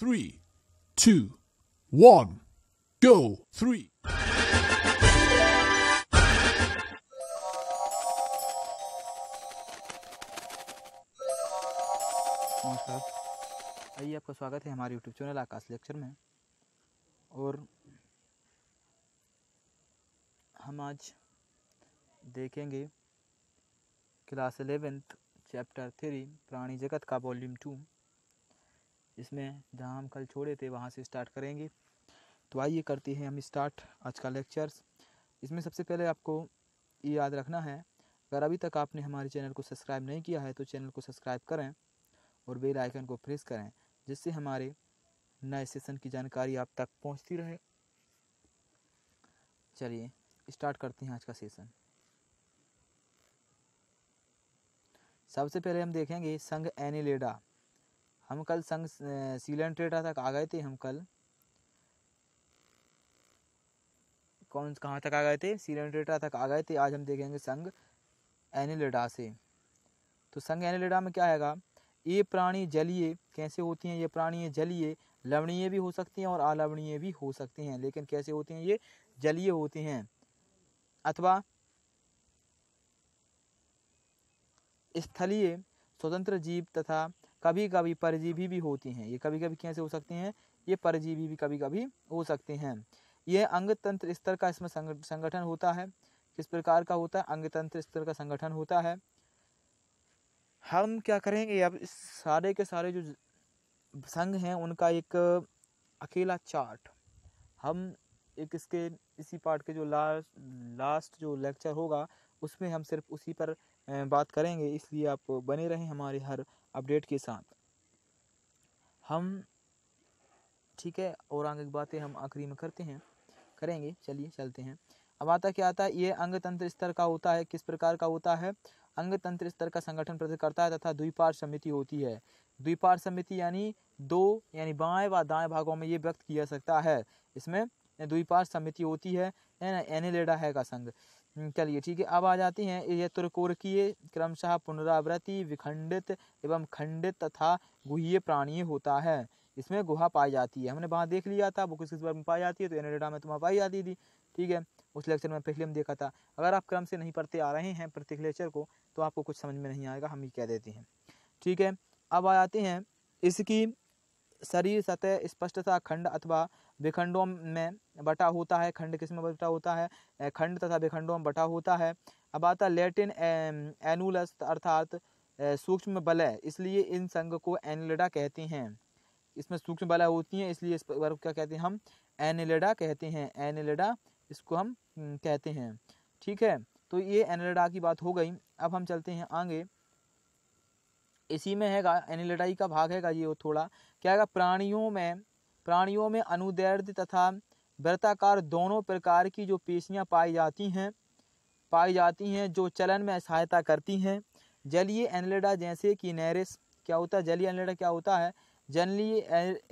three, two, one, go, three. नमस्कार आइए आपका स्वागत है हमारे यूट्यूब चैनल आकाश लेक्चर में और हम आज देखेंगे क्लास एलेवेंथ चैप्टर थ्री प्राणी जगत का वॉल्यूम टू जिसमें जहाँ हम कल छोड़े थे वहाँ से स्टार्ट करेंगे तो आइए करते हैं हम स्टार्ट आज का लेक्चर्स इसमें सबसे पहले आपको ये याद रखना है अगर अभी तक आपने हमारे चैनल को सब्सक्राइब नहीं किया है तो चैनल को सब्सक्राइब करें और बेल आइकन को प्रेस करें जिससे हमारे नए सेशन की जानकारी आप तक पहुंचती रहे चलिए स्टार्ट करते हैं आज का सेशन सबसे पहले हम देखेंगे संघ एनिलेडा हम कल संग सीलन टेटा तक आ गए थे हम कल कौन कहाँ तक आ गए थे सीलन तक आ गए थे आज हम देखेंगे संग एनिलेडा से तो संग एनिलेडा में क्या आएगा ये प्राणी जलीय कैसे होती हैं ये प्राणी जलीय लवणीय भी हो सकती हैं और अलवणीय भी हो सकती हैं लेकिन कैसे होती हैं ये जलीय होती हैं अथवा स्थलीय स्वतंत्र जीव तथा कभी कभी परजीवी भी होती हैं ये कभी कभी कैसे हो सकते हैं ये परजीवी भी कभी कभी हो सकते हैं यह अंग तंत्र स्तर का इसमें संगठन होता है किस प्रकार का होता है अंग तंत्र स्तर का संगठन होता है हम क्या करेंगे अब इस सारे के सारे जो संघ हैं उनका एक अकेला चार्ट हम एक इसके इसी पार्ट के जो लास्ट लास्ट जो लेक्चर होगा उसमें हम सिर्फ उसी पर बात करेंगे इसलिए आप बने रहें हमारे हर अपडेट के साथ हम ठीक है और आगे की बातें हम आखिरी में करते हैं करेंगे चलिए चलते हैं अब आता क्या आता है ये अंग तंत्र स्तर का होता है किस प्रकार का होता है अंग तंत्र स्तर का संगठन प्रस्तुत करता है तथा द्विपार समिति होती है द्विपार समिति यानी दो यानी बाएं व दाएं भागों में ये व्यक्त किया सकता है इसमें द्विपार समिति होती है एनेलेडा है का संघ हम्म, चलिए ठीक है अब आ जाती हैं यह तुर्कोरकीय क्रमशः पुनरावृत्ति विखंडित एवं खंडित तथा गुहीय प्राणी होता है इसमें गुहा पाई जाती है हमने वहाँ देख लिया था वो किस किस बार में पाई जाती है तो एनडेटा में तो वहाँ पाई जाती थी ठीक है उस लेक्चर में पहले हम देखा था अगर आप क्रम से नहीं पढ़ते आ रहे हैं प्रत्येक लेक्चर को तो आपको कुछ समझ में नहीं आएगा हम ही कह देते हैं ठीक है अब आ जाते हैं इसकी शरीर सतह स्पष्टता खंड अथवा विखंडों में बटा होता है खंड किस में बटा होता है खंड तथा विखंडों में बटा होता है अब आता लेटिन एनुलस अर्थात सूक्ष्म बल है इसलिए इन संघ को एनलेडा कहते हैं इसमें सूक्ष्म बल होती है इसलिए इस पर क्या कहते हैं हम एनलेडा कहते हैं एनलेडा इसको हम कहते हैं ठीक है तो ये एनलेडा की बात हो गई अब हम चलते हैं आगे इसी में हैगा एनिलडाई का भाग हैगा ये थोड़ा क्या है प्राणियों में प्राणियों में अनुदैर्ध तथा वृत्ताकार दोनों प्रकार की जो पेशियाँ पाई जाती हैं पाई जाती हैं जो चलन में सहायता करती हैं जलीय एनलेडा जैसे कि नैरिस क्या होता है जलीय एनलेडा क्या होता है जलीय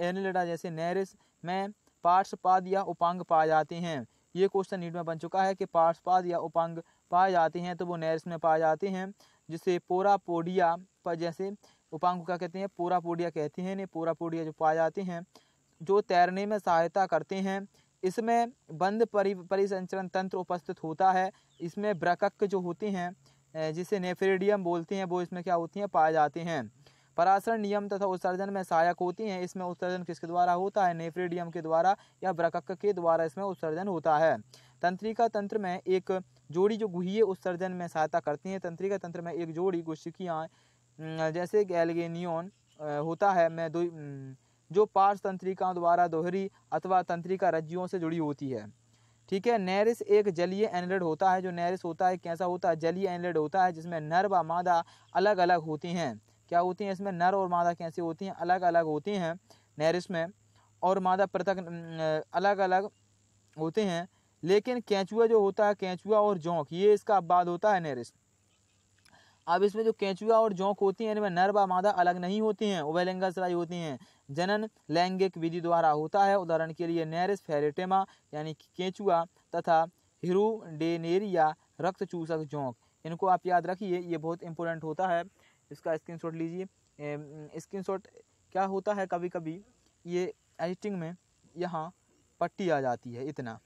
एनलेडा जैसे नैरिस में पार्श्वपाद या उपांग पाए जाते हैं ये क्वेश्चन नीट में बन चुका है कि पार्श्वपाद या उपांग पाए जाते हैं तो वो नैरिस में पाए जाते हैं जिसे पोरापोडिया पर जैसे उपांग क्या कहते हैं पोरापोडिया कहते हैं इन्हें पोरापोडिया जो पाए जाते हैं जो तैरने में सहायता करते हैं इसमें बंद परि परिसंचरण तंत्र उपस्थित होता है इसमें ब्रकक जो होते हैं जिसे नेफ्रेडियम बोलते हैं वो इसमें क्या होती हैं पाए जाते हैं परासरण नियम तथा उत्सर्जन में सहायक होती हैं इसमें उत्सर्जन किसके द्वारा होता है नेफ्रिडियम के द्वारा या ब्रकक के द्वारा इसमें उत्सर्जन होता है तंत्रिका तंत्र में एक जोड़ी जो गुहे उत्सर्जन में सहायता करती हैं तंत्रिका तंत्र में एक जोड़ी गुशिकियाँ जैसे गैलगेनियन होता है मैं दो जो पार्श तंत्रिकाओं द्वारा दोहरी अथवा तंत्रिका रज्जियों से जुड़ी होती है ठीक है नैरिस एक जलीय एनलेड होता है जो नैरिस होता है कैसा होता है जलीय एनलेड होता है जिसमें नर व मादा अलग अलग होती हैं क्या होती हैं इसमें नर और मादा कैसी होती हैं अलग अलग होती हैं नहरिस में और मादा पृथक अलग अलग होते हैं लेकिन कैचुआ जो होता है कैचुआ और जौंक ये इसका अपवाद होता है नहरिस अब इसमें जो कैचुआ और जोंक होती हैं इनमें नर व मादा अलग नहीं होती हैं सराई होती हैं जनन लैंगिक विधि द्वारा होता है उदाहरण के लिए नैरिस फेरेटेमा यानी कैचुआ तथा हिरुडेनेरिया रक्त चूसक जोंक इनको आप याद रखिए ये बहुत इंपॉर्टेंट होता है इसका स्क्रीनशॉट लीजिए स्क्रीनशॉट क्या होता है कभी कभी ये एडिटिंग में यहाँ पट्टी आ जाती है इतना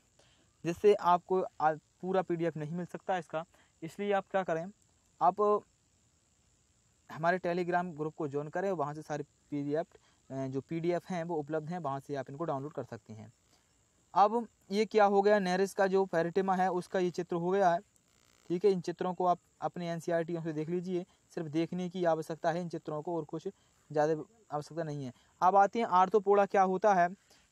जिससे आपको पूरा पीडीएफ नहीं मिल सकता इसका इसलिए आप क्या करें आप हमारे टेलीग्राम ग्रुप को ज्वाइन करें वहाँ से सारे पीडीएफ जो पीडीएफ हैं वो उपलब्ध हैं वहाँ से आप इनको डाउनलोड कर सकते हैं अब ये क्या हो गया नहरिस का जो पैरेटिमा है उसका ये चित्र हो गया है ठीक है इन चित्रों को आप अपने एन से देख लीजिए सिर्फ देखने की आवश्यकता है इन चित्रों को और कुछ ज़्यादा आवश्यकता नहीं है अब आते हैं आर्थोपोड़ा क्या होता है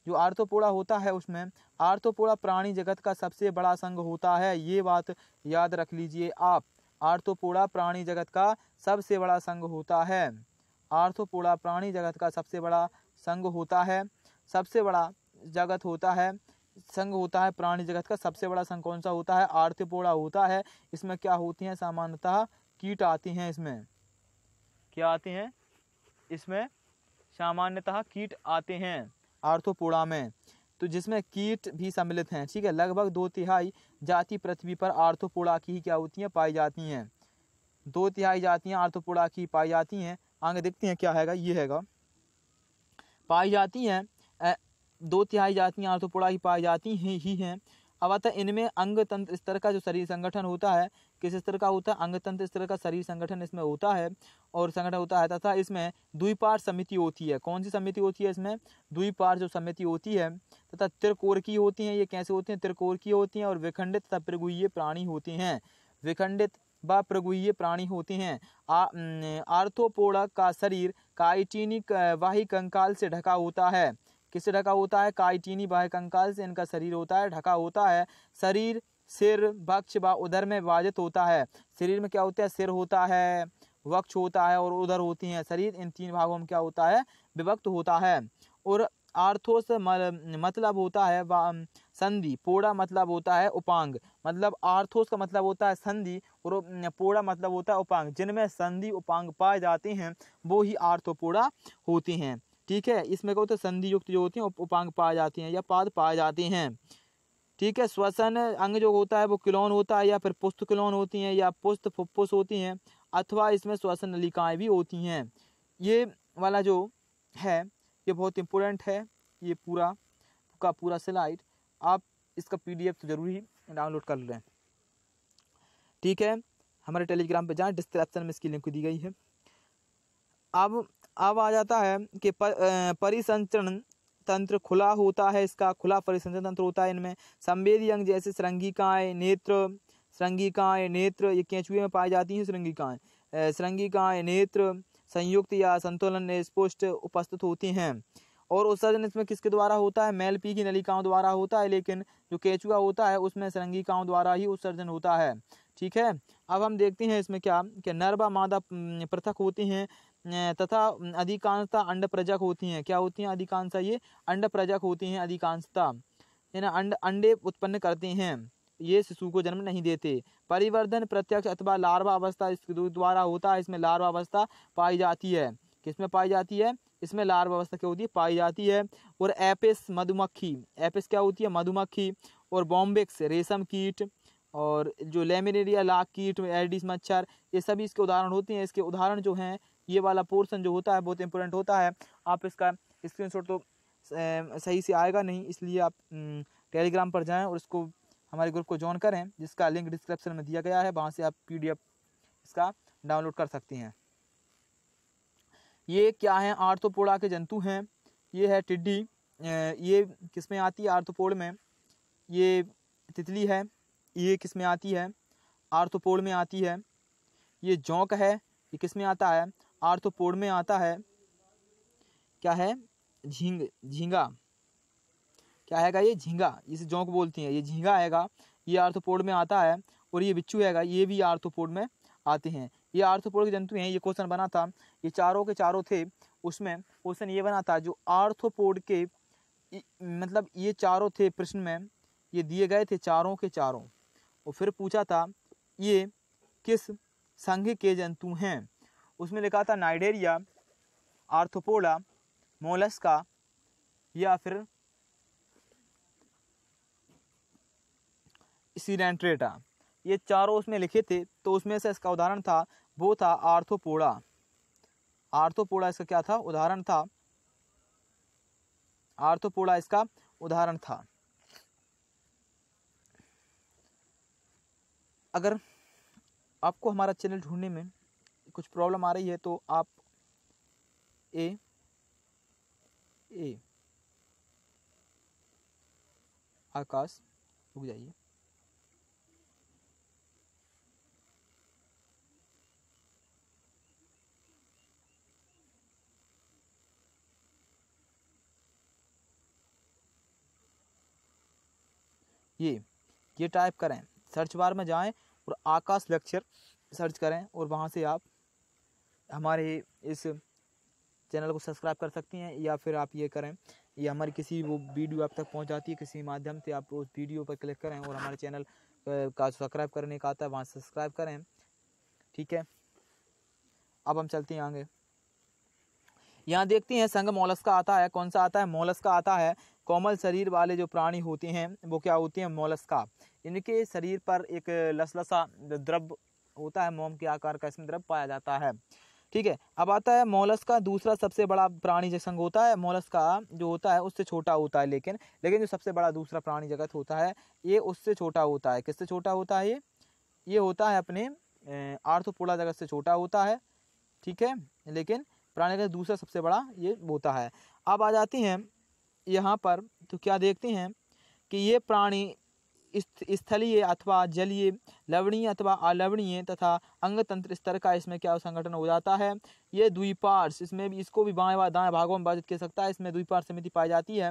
जो आर्थोपोड़ा होता है उसमें आर्थोपोड़ा प्राणी जगत का सबसे बड़ा संघ होता है ये बात याद रख लीजिए आप आर्थोपोड़ा प्राणी जगत का सबसे बड़ा संघ होता है आर्थोपोड़ा प्राणी जगत का सबसे बड़ा संघ होता है सबसे बड़ा जगत होता है संघ होता है प्राणी जगत का सबसे बड़ा संघ कौन सा होता है आर्थपोड़ा होता है इसमें क्या होती हैं सामान्यतः कीट आती हैं इसमें क्या आती हैं इसमें सामान्यतः कीट आते हैं आर्थोपोड़ा में तो जिसमें कीट भी सम्मिलित हैं ठीक है लगभग दो तिहाई जाति पृथ्वी पर आर्थोपोड़ा की ही क्या होती हैं पाई जाती हैं दो तिहाई जातियाँ आर्थोपोड़ा की पाई जाती हैं आगे देखते हैं क्या हैगा ये हैगा पाई जाती हैं दो तिहाई जातियाँ आर्थोपोड़ा की पाई जाती हैं ही हैं अब आता है इनमें अंग तंत्र स्तर का जो शरीर संगठन होता है किस स्तर का होता है अंग तंत्र स्तर का शरीर संगठन इसमें होता है और संगठन होता है तथा इसमें द्विपार समिति होती है कौन सी समिति होती है इसमें द्विपार जो समिति होती है तथा त्रिकोर की होती हैं ये कैसे होती हैं त्रिकोर की होती हैं और विखंडित तथा प्रगुहीय प्राणी होती हैं विखंडित व प्रगुह्य प्राणी होते हैं आर्थोपोड़ा का शरीर काइटिनिक वाही कंकाल से ढका होता है किससे ढका होता है काइटीनी बाह्य कंकाल से इनका शरीर होता है ढका होता है शरीर सिर वक्ष व उधर में विभाजित होता है शरीर में क्या होता है सिर होता है वक्ष होता है और उधर होती हैं शरीर इन तीन भागों में क्या होता है विभक्त होता है और आर्थोस मतलब होता है संधि पोड़ा मतलब होता है उपांग मतलब आर्थोस का मतलब होता है संधि और पोड़ा मतलब होता है उपांग जिनमें संधि उपांग पाए जाते हैं वो ही आर्थोपोड़ा होती हैं ठीक है इसमें क्या होता है संधि युक्त जो होती हैं उपांग पाए जाती हैं या पाद पाए जाते हैं ठीक है श्वसन अंग जो होता है वो क्लोन होता है या फिर पुस्त किलौन होती हैं या पुस्त फुप्पुस होती हैं अथवा इसमें श्वसन नलिकाएँ भी होती हैं ये वाला जो है ये बहुत इंपॉर्टेंट है ये पूरा का पूरा स्लाइड आप इसका पीडीएफ तो जरूर ही डाउनलोड कर लें ठीक है हमारे टेलीग्राम पर जाएं डिस्क्रिप्शन में इसकी लिंक दी गई है अब अब आ जाता है कि परिसंचरण तंत्र खुला होता है इसका खुला परिसंचरण तंत्र होता है इनमें संवेदी अंग जैसे श्रृंगिकाएँ नेत्र श्रृंगिकाएँ नेत्र ये केंचुए में पाई जाती हैं श्रृंगिकाएँ श्रृंगिकाएँ नेत्र संयुक्त या संतुलन स्पोष्ट उपस्थित होती हैं और उत्सर्जन इसमें किसके द्वारा होता है पी की नलिकाओं द्वारा होता है लेकिन जो केचुआ होता है उसमें श्रृंगिकाओं द्वारा ही उत्सर्जन होता है ठीक है अब हम देखते हैं इसमें क्या कि नर व मादा पृथक होती हैं तथा अधिकांशता अंड प्रजक होती हैं क्या होती हैं अधिकांशता ये अंड प्रजक होती हैं अधिकांशता है ना अंड अंडे उत्पन्न करते हैं ये शिशु को जन्म नहीं देते परिवर्धन प्रत्यक्ष अथवा लार्वा अवस्था इसके द्वारा होता है इसमें लार्वा अवस्था पाई जाती है किसमें पाई जाती है इसमें लार्वा अवस्था क्या होती है पाई जाती है और एपिस मधुमक्खी एपिस क्या होती है मधुमक्खी और बॉम्बिक्स रेशम कीट और जो लेमिनेरिया लाख कीट एडिस मच्छर ये सभी इसके उदाहरण होते हैं इसके उदाहरण जो हैं ये वाला पोर्सन जो होता है बहुत इंपॉर्टेंट होता है आप इसका स्क्रीन तो सही से आएगा नहीं इसलिए आप टेलीग्राम पर जाएँ और इसको हमारे ग्रुप को ज्वाइन करें जिसका लिंक डिस्क्रिप्शन में दिया गया है वहाँ से आप पी इसका डाउनलोड कर सकती हैं ये क्या है आर्थोपोड़ा के जंतु हैं ये है टिड्डी ये किस में आती है आर्थोपोड़ में ये तितली है ये किस में आती है आर्थोपोड में आती है ये जौक है ये किस में आता है आर्थोपोड में आता है क्या है झींग झींगा क्या हैगा ये झींगा इसे जौक बोलती हैं ये झींगा आएगा ये आर्थोपोड में आता है और ये बिच्छू हैगा ये भी आर्थोपोड में आते हैं ये आर्थोपोड के जंतु हैं ये क्वेश्चन बना था ये चारों के चारों थे उसमें क्वेश्चन ये बना था जो आर्थोपोड के मतलब ये चारों थे प्रश्न में ये दिए गए थे चारों के चारों और फिर पूछा था ये किस संघ के जंतु हैं उसमें लिखा था नाइडेरिया आर्थोपोडा मोलस्का या फिर सीरेंट्रेटा ये चारों उसमें लिखे थे तो उसमें से इसका उदाहरण था वो था आर्थोपोड़ा आर्थोपोड़ा इसका क्या था उदाहरण था आर्थोपोड़ा इसका उदाहरण था अगर आपको हमारा चैनल ढूंढने में कुछ प्रॉब्लम आ रही है तो आप ए ए आकाश रुक जाइए ये ये टाइप करें सर्च बार में जाएं और आकाश लेक्चर सर्च करें और वहां से आप हमारे इस चैनल को सब्सक्राइब कर सकती हैं या फिर आप ये करें या हमारी किसी वो वीडियो आप तक जाती है किसी माध्यम से आप उस वीडियो पर क्लिक करें और हमारे चैनल का सब्सक्राइब करने का आता है वहाँ सब्सक्राइब करें ठीक है अब हम चलते हैं आगे यहाँ देखते हैं संघ मोलस का आता है कौन सा आता है मोलस का आता है कोमल शरीर वाले जो प्राणी होते हैं वो क्या होते हैं मोलस्का इनके शरीर पर एक लसलसा द्रव होता है मोम के आकार का इसमें द्रव पाया जाता है ठीक है अब आता है मोलस का दूसरा सबसे बड़ा प्राणी जगत होता है मोलस का जो होता है उससे छोटा होता है लेकिन लेकिन जो सबसे बड़ा दूसरा प्राणी जगत होता है ये उससे छोटा होता है किससे छोटा होता है ये ये होता है अपने आर्थोपोड़ा जगत से छोटा होता है ठीक है लेकिन प्राणी जगत दूसरा सबसे बड़ा ये होता है अब आ जाती हैं यहाँ पर तो क्या देखते हैं कि ये प्राणी स्थलीय अथवा जलीय लवणीय अथवा अलवणीय तथा अंग तंत्र स्तर का इसमें क्या संगठन हो जाता है ये द्विपार्श इसमें भी इसको भी बाएं व दाएं भागों में विभाजित कर सकता है इसमें द्विपार समिति पाई जाती है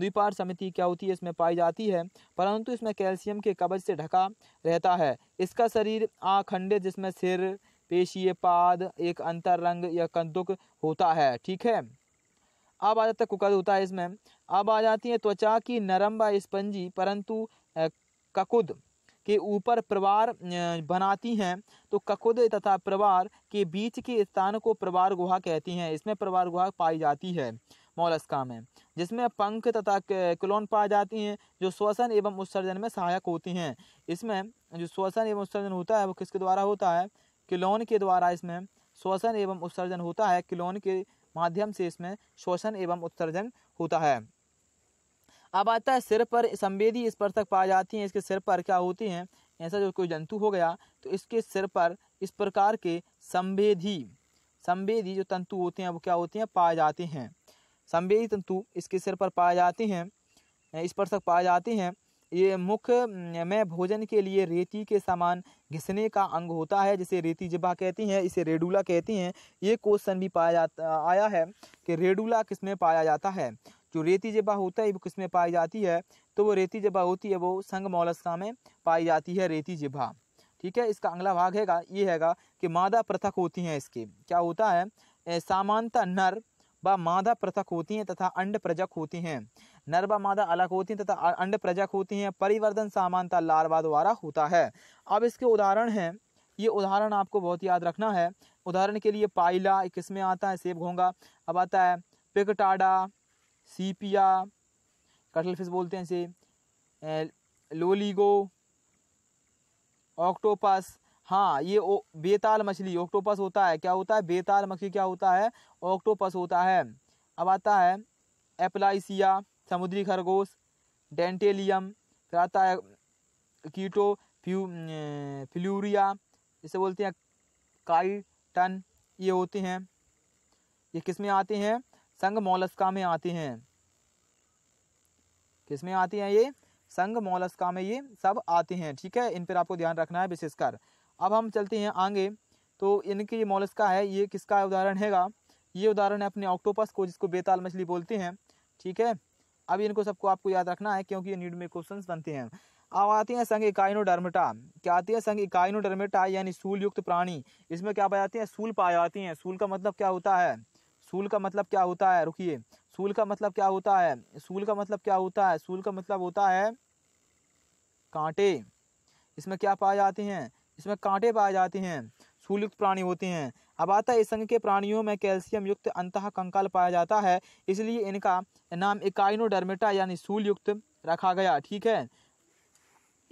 द्विपार समिति क्या होती है इसमें पाई जाती है परंतु इसमें कैल्शियम के कवच से ढका रहता है इसका शरीर आखंडित जिसमें सिर पेशीय पाद एक अंतरंग या कंदुक होता है ठीक है अब आ जाता है कुकद होता है इसमें अब आ जाती है त्वचा की नरम व स्पंजी परंतु ककुद के ऊपर प्रवार बनाती हैं तो ककुद तथा प्रवार के बीच के स्थान को प्रवार गुहा कहती हैं इसमें प्रवार गुहा पाई जाती है मोलस्का में जिसमें पंख तथा क्लोन पाई जाती हैं जो श्वसन एवं उत्सर्जन में सहायक होती हैं इसमें जो श्वसन एवं उत्सर्जन होता है वो किसके द्वारा होता है क्लोन के द्वारा इसमें श्वसन एवं उत्सर्जन होता है क्लोन के माध्यम से इसमें श्वसन एवं उत्सर्जन होता है अब आता है सिर पर संवेदी इस पाई जाती हैं इसके सिर पर क्या होती हैं ऐसा जो कोई जंतु हो गया तो इसके सिर पर इस प्रकार के संवेदी संवेदी जो तंतु होते हैं वो क्या होते हैं पाए जाते हैं संवेदी तंतु इसके सिर पर पाए जाते हैं इस पर पाए जाते हैं ये मुख में भोजन के लिए रेती के समान घिसने का अंग होता है जिसे रेती जिब्बा कहती हैं इसे रेडूला कहती हैं ये क्वेश्चन भी पाया जाता आया है कि रेडूला किसमें पाया जाता है जो रेती जबा होता है वो किसमें पाई जाती है तो वो रेती जबा होती है वो संग मौलस्का में पाई जाती है रेती जबा ठीक है इसका अगला भाग हैगा ये हैगा कि मादा पृथक होती हैं इसके क्या होता है सामानता नर व मादा पृथक होती हैं तथा अंड प्रजक होती हैं नर व मादा अलग होती हैं तथा अंड प्रजक होती हैं परिवर्तन सामानता लारवा द्वारा होता है अब इसके उदाहरण हैं ये उदाहरण आपको बहुत याद रखना है उदाहरण के लिए पाइला किस में आता है सेब घोंगा अब आता है पिकटाडा सीपिया कटल फिश बोलते हैं इसे लोलीगो ऑक्टोपस हाँ ये ओ, बेताल मछली ऑक्टोपस होता है क्या होता है बेताल मछली क्या होता है ऑक्टोपस होता है अब आता है एप्लाइसिया समुद्री खरगोश डेंटेलियम फिर आता है कीटो फ्यू फ्लूरिया इसे बोलते हैं काइटन ये होते हैं ये किस में आते हैं संघ मोलस्का में आती हैं किस में आती हैं ये संघ मोलस्का में ये सब आती हैं ठीक है इन पर आपको ध्यान रखना है विशेषकर अब हम चलते हैं आगे तो इनकी मोलस्का है ये किसका उदाहरण हैगा ये उदाहरण है अपने ऑक्टोपस को जिसको बेताल मछली बोलते हैं ठीक है अब इनको सबको आपको याद रखना है क्योंकि ये नीड में क्वेश्चन बनते हैं अब आती हैं संघ डरमेटा क्या आती है संघ डरमेटा यानी सूल युक्त प्राणी इसमें क्या पाई जाती हैं सूल पाए जाती हैं सूल का मतलब क्या होता है सूल का मतलब क्या होता है रुकिए सूल का मतलब क्या होता है सूल का मतलब क्या होता है सूल का मतलब होता है कांटे इसमें क्या पाए जाते हैं इसमें कांटे पाए जाते हैं सूलयुक्त प्राणी होते हैं अब आता है संघ के प्राणियों में कैल्शियम युक्त अंत कंकाल पाया जाता है इसलिए इनका नाम इकाइनोडर्मेटा यानी सूलयुक्त रखा गया ठीक है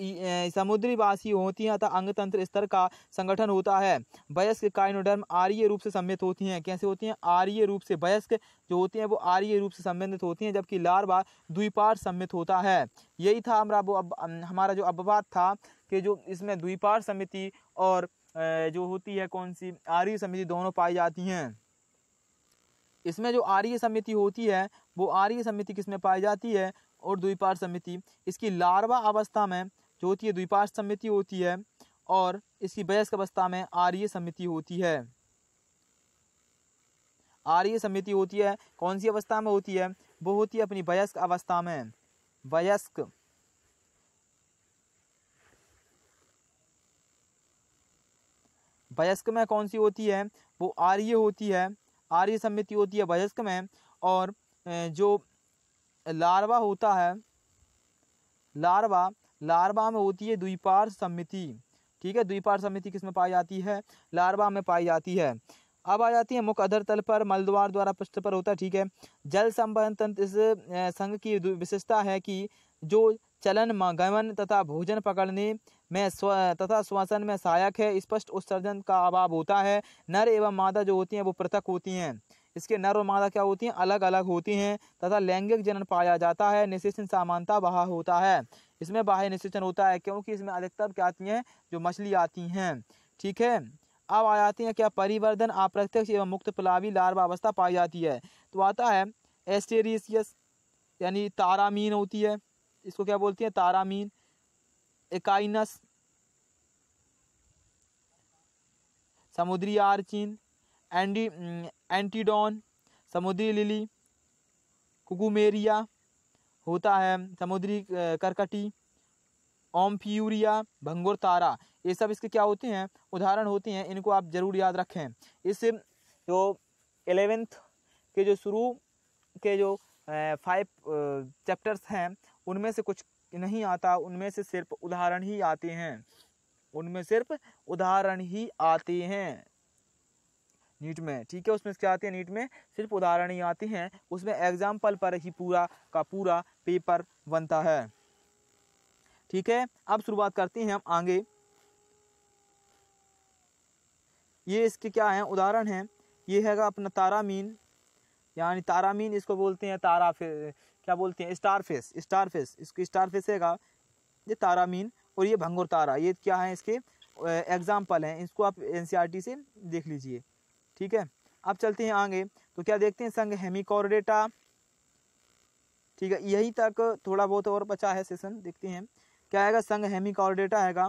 समुद्री वासी होती हैं अतः अंगतंत्र स्तर का संगठन होता है वयस्क काइनोडर्म आर्य रूप से सम्मित होती हैं कैसे होती हैं आर्य रूप से वयस्क जो होती हैं वो आर्य रूप से संबंधित होती हैं जबकि लार्वा द्विपार सम्मित होता है यही था हमारा वो अब हमारा जो अपवाद था कि जो इसमें द्विपार समिति और जो होती है कौन सी आर्य समिति दोनों पाई जाती हैं इसमें जो आर्य समिति होती है वो आर्य समिति किसमें पाई जाती है और द्विपार समिति इसकी लार्वा अवस्था में जो होती है द्विपाश समिति होती है और इसकी वयस्क अवस्था में आर्य समिति होती है आर्य समिति होती है कौन सी अवस्था में होती है वो होती है अपनी वयस्क अवस्था में वयस्क वयस्क में कौन सी होती है वो आर्य होती है आर्य समिति होती है वयस्क में और जो लार्वा होता है लार्वा लार्वा में होती है द्विपार समिति ठीक है द्विपार समिति किस में पाई जाती है लार्वा में पाई जाती है अब आ जाती है मुख अधर तल पर मलद्वार द्वारा पृष्ठ पर होता है ठीक है जल संबंध तंत्र इस संघ की विशेषता है कि जो चलन गमन तथा भोजन पकड़ने में स्व तथा श्वसन में सहायक है स्पष्ट उत्सर्जन का अभाव होता है नर एवं मादा जो होती हैं वो पृथक होती हैं इसके नर और मादा क्या होती हैं अलग अलग होती हैं तथा लैंगिक जनन पाया जाता है निशेषण समानता वहा होता है इसमें बाह्य निषेचन होता है क्योंकि इसमें अधिकतर क्या आती हैं जो मछली आती हैं ठीक है अब आ जाती हैं क्या परिवर्धन अप्रत्यक्ष एवं मुक्त प्लावी अवस्था पाई जाती है तो आता है एस्टेरिसियस यानी तारामीन होती है इसको क्या बोलती है तारामीन एकाइनस समुद्री आर्चिन एंडी एंटीडॉन समुद्री लिली कुकुमेरिया होता है समुद्री करकटी ओम्फियूरिया भंगुर तारा ये सब इसके क्या होते हैं उदाहरण होते हैं इनको आप ज़रूर याद रखें इस जो एलेवेंथ के जो शुरू के जो फाइव चैप्टर्स हैं उनमें से कुछ नहीं आता उनमें से सिर्फ उदाहरण ही आते हैं उनमें सिर्फ उदाहरण ही आते हैं नीट में ठीक है उसमें क्या आती है नीट में सिर्फ उदाहरण ही आते हैं उसमें एग्जाम्पल पर ही पूरा का पूरा पेपर बनता है ठीक है अब शुरुआत करते हैं हम आगे ये इसके क्या है उदाहरण है ये हैगा अपना तारामीन यानी तारामीन इसको बोलते हैं तारा क्या बोलते हैं स्टार फेस स्टार फेस इसको स्टार फिश हैगा ये तारामीन और ये भंगुर तारा ये क्या है इसके एग्ज़ाम्पल हैं इसको आप एनसीईआरटी e से देख लीजिए ठीक है अब चलते हैं आगे तो क्या देखते हैं संघ हेमिकॉर्डेटा ठीक है यही तक थोड़ा बहुत और बचा है सेशन देखते हैं क्या आएगा संघ हेमिकॉर्डेटा आएगा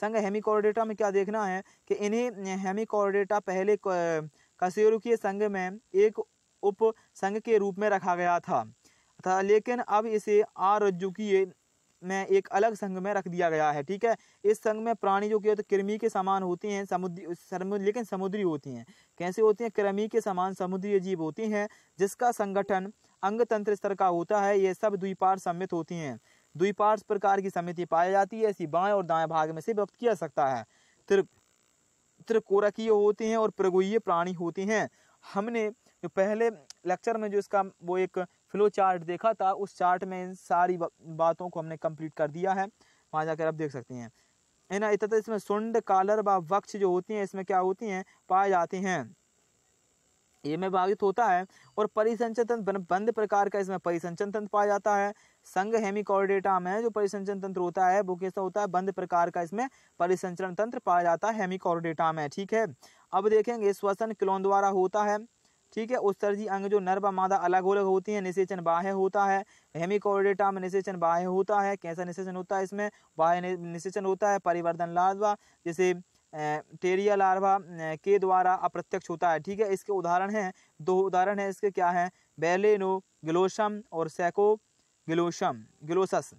संघ हेमिकॉर्डेटा में क्या देखना है कि इन्हें हेमिकॉर्डेटा पहले कशेरुकीय संघ में एक उप संघ के रूप में रखा गया था था लेकिन अब इसे आरजुकीय में एक अलग संघ में रख दिया गया है ठीक है इस संघ में प्राणी जो कि तो कृमि के समान होते हैं समुद्री सर्म, लेकिन समुद्री होती हैं कैसे होती हैं कृमि के समान समुद्री जीव होती हैं जिसका संगठन अंग तंत्र स्तर का होता है ये सब द्विपार सम्मित होती हैं द्विपार प्रकार की समिति पाई जाती है ऐसी बाएँ और दाएँ भाग में से व्यक्त किया सकता है त्र त्रिकोरकीय होती हैं और प्रगुय प्राणी होती हैं हमने जो पहले लेक्चर में जो इसका वो एक फ्लो चार्ट देखा था उस चार्ट में इन सारी बातों को हमने कंप्लीट कर दिया है वहाँ जाकर आप देख सकते हैं है ना इतना तो इसमें सुंड कालर वक्ष जो होती हैं इसमें क्या होती हैं पाए जाते हैं ये में बाधित होता है और परिसंचन तंत्र बंद प्रकार का इसमें परिसंचन तंत्र पाया जाता है संघ हेमिकॉर्डेटा में जो परिसंचन तंत्र होता है वो कैसा होता है बंद प्रकार का इसमें परिसंचरण तंत्र पाया जाता है हेमिकॉर्डेटा में ठीक है अब देखेंगे श्वसन क्लोन द्वारा होता है ठीक है उत्सर्जी अंग जो नर व मादा अलग अलग होती हैं निषेचन बाह्य होता है हेमिकोर्डेटा में निषेचन बाह्य होता है कैसा निषेचन होता है इसमें बाह्य निषेचन होता है परिवर्तन लार्वा जैसे टेरिया लार्वा के द्वारा अप्रत्यक्ष होता है ठीक है इसके उदाहरण हैं दो उदाहरण हैं इसके क्या है बेलेनो ग्लोशम और सैको ग्लोशम ग्लोसस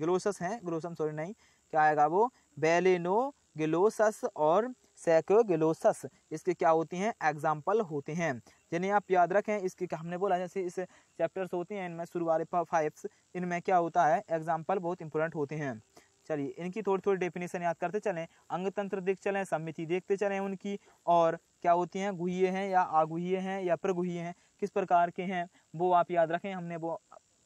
ग्लोसस हैं ग्लोसम सॉरी नहीं क्या आएगा वो बेलेनो ग्लोसस और सैक्योगेलोसस इसके क्या होती हैं एग्जाम्पल होते हैं जिन्हें आप याद रखें इसके हमने बोला जैसे इस चैप्टर्स होते हैं इनमें शुरू वाले फाइव्स इनमें क्या होता है एग्जाम्पल बहुत इंपॉर्टेंट होते हैं चलिए इनकी थोड़ी थोड़ी डेफिनेशन याद करते चलें अंग तंत्र देख चलें सम्मिति देखते चलें उनकी और क्या होती हैं गुहिये हैं या आगुहिये हैं या प्रगुहिये हैं किस प्रकार के हैं वो आप याद रखें हमने वो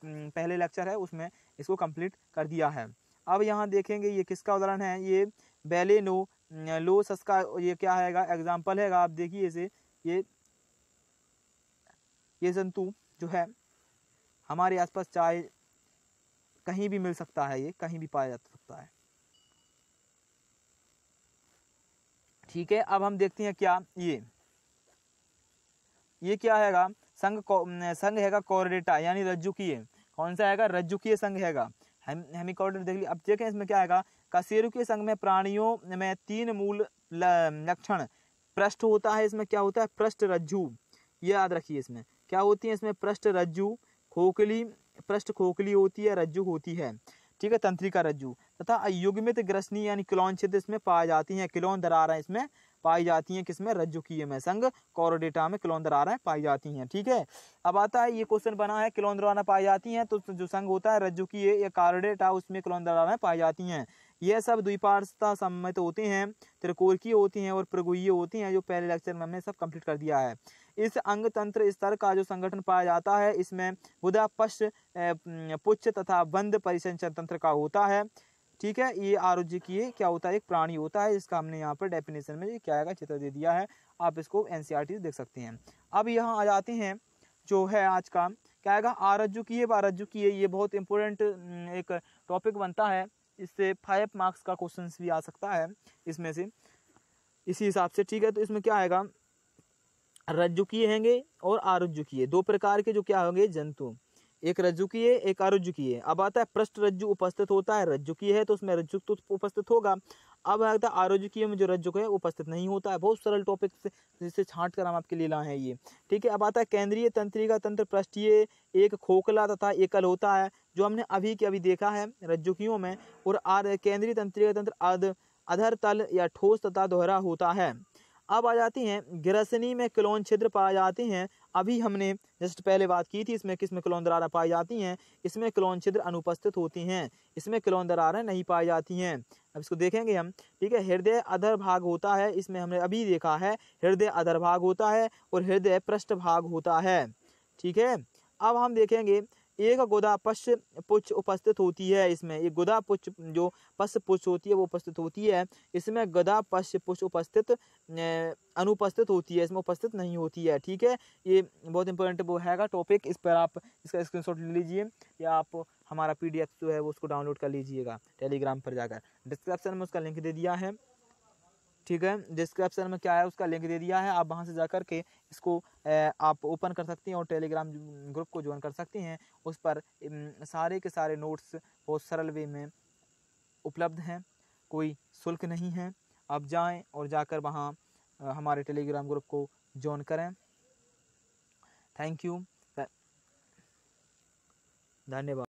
पहले लेक्चर है उसमें इसको कंप्लीट कर दिया है अब यहाँ देखेंगे ये किसका उदाहरण है ये बेलेनो लो सस्का ये क्या हैगा एग्जाम्पल हैगा आप देखिए इसे ये ये जंतु जो है हमारे आसपास चाय कहीं भी मिल सकता है ये कहीं भी पाया जा सकता है ठीक है अब हम देखते हैं क्या ये ये क्या हैगा संघ संघ हैगा कॉरडेटा यानी रज्जु की है कौन सा हैगा रज्जु की संघ हैगा हेमिकॉर्डर देख लिया अब देखें इसमें क्या आएगा कसेरु के संघ में प्राणियों में तीन मूल लक्षण पृष्ठ होता है इसमें क्या होता है पृष्ठ रज्जु ये याद रखिए इसमें क्या होती है इसमें पृष्ठ रज्जु खोखली पृष्ठ खोखली होती है रज्जु होती है ठीक है तंत्रिका रज्जु तथा युग्मित ग्रसनी यानी क्लोन छिद्र इसमें पाए जाती हैं क्लोन दरार है इसमें पाई जाती हैं किसमें रज्जु किए में संग कॉरोडेटा में किलोंदराना पाई जाती हैं ठीक है अब आता है ये क्वेश्चन बना है किलोंदराना पाई जाती हैं तो जो संग होता है रज्जु या कॉरोडेटा उसमें किलोंदराना पाई जाती हैं यह सब द्विपार्शता सम्मित होते हैं त्रिकोरकीय होती हैं और प्रगुहीय होती हैं जो पहले लेक्चर में हमने सब कंप्लीट कर दिया है इस अंग तंत्र स्तर का जो संगठन पाया जाता है इसमें बुधा पश्च पुच्छ तथा बंद परिसंचन तंत्र का होता है ठीक है ये आर की क्या होता है एक प्राणी होता है इसका हमने यहाँ पर डेफिनेशन में क्या आएगा चित्र दे दिया है आप इसको एन e देख सकते हैं अब यहाँ आ जाते हैं जो है आज का क्या आएगा आरज्जु की बारज्जु की ये बहुत इंपॉर्टेंट हम्म, एक टॉपिक बनता है इससे फाइव मार्क्स का क्वेश्चन भी आ सकता है इसमें से इसी हिसाब से ठीक है तो इसमें क्या आएगा रज्जु किए होंगे और आरुजु किए दो प्रकार के जो क्या होंगे जंतु एक रज्जुकीय एक है अब आता है पृष्ठ रज्जु उपस्थित होता है रज्जुकीय है तो उसमें रज्जु तो उपस्थित होगा अब आता है आरोजुकीय में जो रज्जुक है उपस्थित नहीं होता है बहुत सरल टॉपिक से जिससे छांट कर हम आपके लिए लाए हैं ये ठीक है अब आता है केंद्रीय तंत्रिका तंत्र पृष्ठीय एक खोखला तथा एकल होता है जो हमने अभी के अभी देखा है रज्जुकियों में और आर केंद्रीय तंत्रिका तंत्र अध अधर तल या ठोस तथा दोहरा होता है अब आ जाती हैं गिरसनी में क्लोन छिद्र पाए जाते हैं अभी हमने जस्ट पहले बात की थी इसमें किस में क्लोन दरारें पाई जाती हैं इसमें क्लोन छिद्र अनुपस्थित होती हैं इसमें क्लोन दरारें नहीं पाई जाती हैं अब इसको देखेंगे हम ठीक है हृदय अधर भाग होता है इसमें हमने अभी देखा है हृदय अधर भाग होता है और हृदय पृष्ठ भाग होता है ठीक है अब हम देखेंगे एक गुदा पश पुछ उपस्थित होती है इसमें एक गुदा पुछ जो पश पुछ होती है वो उपस्थित होती है इसमें गदा पश पुछ उपस्थित अनुपस्थित होती है इसमें उपस्थित नहीं होती है ठीक है ये बहुत इंपॉर्टेंट वो हैगा टॉपिक इस पर आप इसका स्क्रीनशॉट ले लीजिए या आप हमारा पीडीएफ जो है वो उसको डाउनलोड कर लीजिएगा टेलीग्राम पर जाकर डिस्क्रिप्शन में उसका लिंक दे दिया है ठीक है डिस्क्रिप्शन में क्या है उसका लिंक दे दिया है आप वहाँ से जा कर के इसको आप ओपन कर सकती हैं और टेलीग्राम ग्रुप को ज्वाइन कर सकती हैं उस पर सारे के सारे नोट्स बहुत सरल वे में उपलब्ध हैं कोई शुल्क नहीं है आप जाएं और जाकर वहाँ हमारे टेलीग्राम ग्रुप को ज्वाइन करें थैंक यू धन्यवाद